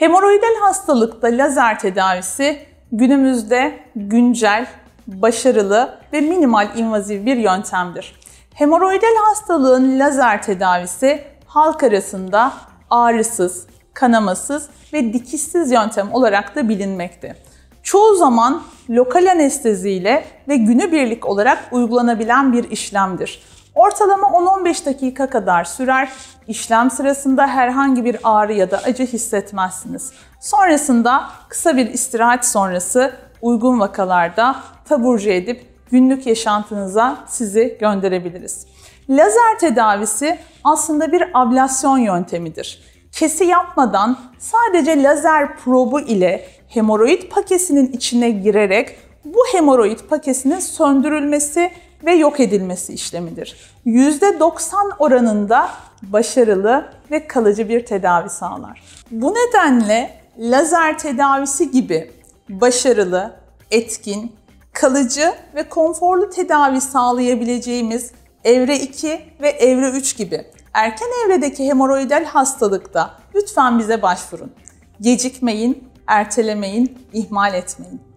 Hemoroidal hastalıkta lazer tedavisi günümüzde güncel, başarılı ve minimal invaziv bir yöntemdir. Hemoroidal hastalığın lazer tedavisi halk arasında ağrısız, kanamasız ve dikişsiz yöntem olarak da bilinmekte. Çoğu zaman lokal anesteziyle ve günübirlik olarak uygulanabilen bir işlemdir. Ortalama 10-15 dakika kadar sürer. İşlem sırasında herhangi bir ağrı ya da acı hissetmezsiniz. Sonrasında kısa bir istirahat sonrası uygun vakalarda taburcu edip günlük yaşantınıza sizi gönderebiliriz. Lazer tedavisi aslında bir ablasyon yöntemidir. Kesi yapmadan sadece lazer probu ile hemoroid pakesinin içine girerek bu hemoroid pakesinin söndürülmesi ve yok edilmesi işlemidir. %90 oranında başarılı ve kalıcı bir tedavi sağlar. Bu nedenle lazer tedavisi gibi başarılı, etkin, kalıcı ve konforlu tedavi sağlayabileceğimiz evre 2 ve evre 3 gibi erken evredeki hemoroidal hastalıkta lütfen bize başvurun. Gecikmeyin, ertelemeyin, ihmal etmeyin.